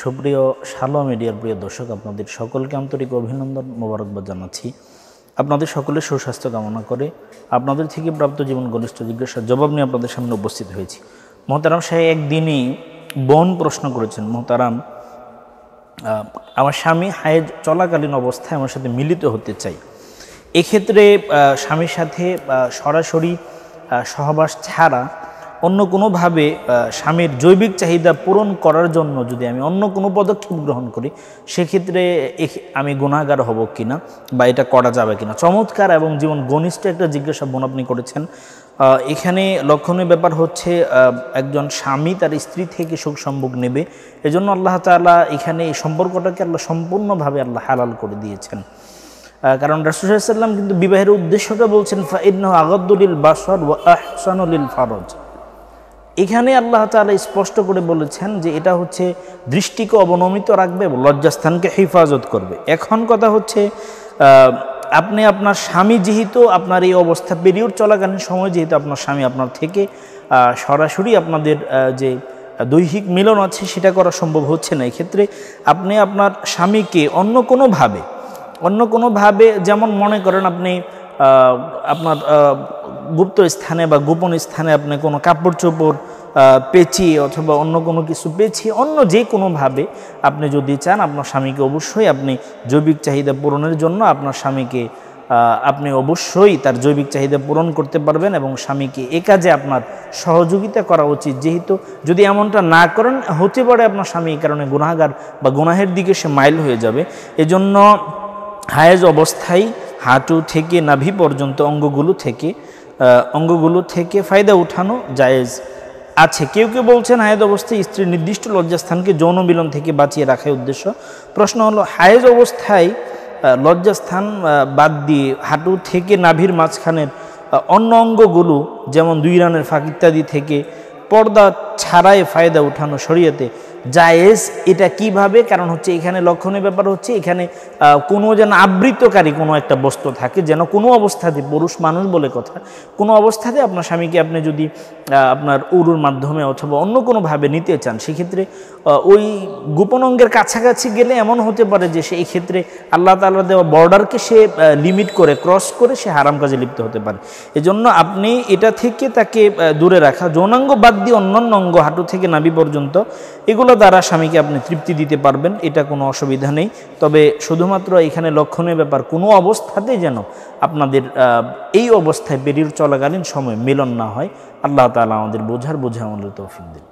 সুপ্রিয় শালো মিডিয়ার প্রিয় দর্শক আপনাদের সকলকে আন্তরিক অভিনন্দন মোবারকবাদ জানাচ্ছি আপনাদের সকলের সুস্বাস্থ্য কামনা করে আপনাদের থেকে প্রাপ্ত জীবন ঘনিষ্ঠ জিজ্ঞাসা জবাব নিয়ে আপনাদের সামনে উপস্থিত হয়েছি মহতারাম সাহেব একদিনই বোন প্রশ্ন করেছেন মহতারাম আমার স্বামী হায়ের চলাকালীন অবস্থায় আমার সাথে মিলিত হতে চাই এক্ষেত্রে স্বামীর সাথে সরাসরি সহবাস ছাড়া অন্য কোনোভাবে স্বামীর জৈবিক চাহিদা পূরণ করার জন্য যদি আমি অন্য কোনো পদক্ষেপ গ্রহণ করি সেক্ষেত্রে আমি গুণাগার হব কিনা বা এটা করা যাবে কিনা চমৎকার এবং জীবন ঘনিষ্ঠ একটা জিজ্ঞাসা বোন আপনি করেছেন এখানে লক্ষণীয় ব্যাপার হচ্ছে একজন স্বামী তার স্ত্রী থেকে সুখ সম্ভোগ নেবে এজন্য আল্লাহ তালা এখানে এই সম্পর্কটাকে আল্লাহ সম্পূর্ণভাবে আল্লাহ হালাল করে দিয়েছেন কারণ রাসুসাল্লাম কিন্তু বিবাহের উদ্দেশ্যটা বলছেন ফাইন আগদ্দুলিল বাসর ও আহসানুলিল ফারজ এখানে আল্লাহ তালা স্পষ্ট করে বলেছেন যে এটা হচ্ছে দৃষ্টিকে অবনমিত রাখবে লজ্জাস্থানকে হেফাজত করবে এখন কথা হচ্ছে আপনি আপনার স্বামী যেহেতু আপনার এই অবস্থা পিরিয়ড চলাকালীন সময় যেহেতু আপনার স্বামী আপনার থেকে সরাসরি আপনাদের যে দৈহিক মিলন আছে সেটা করা সম্ভব হচ্ছে না এক্ষেত্রে আপনি আপনার স্বামীকে অন্য কোনোভাবে অন্য কোনোভাবে যেমন মনে করেন আপনি আপনার গুপ্ত স্থানে বা গোপন স্থানে আপনি কোনো কাপড় চোপড় পেঁচিয়ে অথবা অন্য কোনো কিছু পেঁচিয়ে অন্য যে কোনোভাবে আপনি যদি চান আপনার স্বামীকে অবশ্যই আপনি জৈবিক চাহিদা পূরণের জন্য আপনার স্বামীকে আপনি অবশ্যই তার জৈবিক চাহিদা পূরণ করতে পারবেন এবং স্বামীকে এ কাজে আপনার সহযোগিতা করা উচিত যেহেতু যদি এমনটা না করেন হতে পারে আপনার স্বামী কারণে গুনাহগার বা গুনাহের দিকে সে মাইল হয়ে যাবে এজন্য হায়েজ অবস্থায় হাঁটু থেকে নাভি পর্যন্ত অঙ্গগুলো থেকে অঙ্গগুলো থেকে ফায়দা উঠানো জায়েজ আছে কেউ কেউ বলছেন হায়েজ অবস্থায় স্ত্রীর নির্দিষ্ট লজ্জাস্থানকে যৌন মিলন থেকে বাঁচিয়ে রাখার উদ্দেশ্য প্রশ্ন হলো হায়েজ অবস্থায় লজ্জাস্থান বাদ দিয়ে হাঁটু থেকে নাভির মাঝখানের অন্য অঙ্গগুলো যেমন দুই রানের ফাঁক ইত্যাদি থেকে পর্দা ছাড়াই ফায়দা উঠানো শরীয়তে জায়েজ এটা কিভাবে কারণ হচ্ছে এখানে লক্ষণের ব্যাপার হচ্ছে এখানে কোনো যেন আবৃতকারী কোনো একটা বস্তু থাকে যেন কোনো অবস্থাতে পুরুষ মানুষ বলে কথা কোনো অবস্থাতে আপনার স্বামীকে আপনি যদি আপনার উরুর মাধ্যমে অথবা অন্য কোনোভাবে নিতে চান সেক্ষেত্রে ওই গোপন অঙ্গের কাছাকাছি গেলে এমন হতে পারে যে সেই ক্ষেত্রে আল্লাহ তাল্লাহ দেওয়া বর্ডারকে সে লিমিট করে ক্রস করে সে হারাম কাজে লিপ্ত হতে পারে এজন্য আপনি এটা থেকে তাকে দূরে রাখা যৌনাঙ্গ বাদ দিয়ে অন্যান্য অঙ্গ উলঙ্গ হাঁটু থেকে নাবি পর্যন্ত এগুলো দ্বারা স্বামীকে আপনি তৃপ্তি দিতে পারবেন এটা কোনো অসুবিধা নেই তবে শুধুমাত্র এখানে লক্ষণের ব্যাপার কোনো অবস্থাতেই যেন আপনাদের এই অবস্থায় বেরিয়ে চলাকালীন সময় মিলন না হয় আল্লাহ তালা আমাদের বোঝার বোঝা আমাদের তৌফিক দিন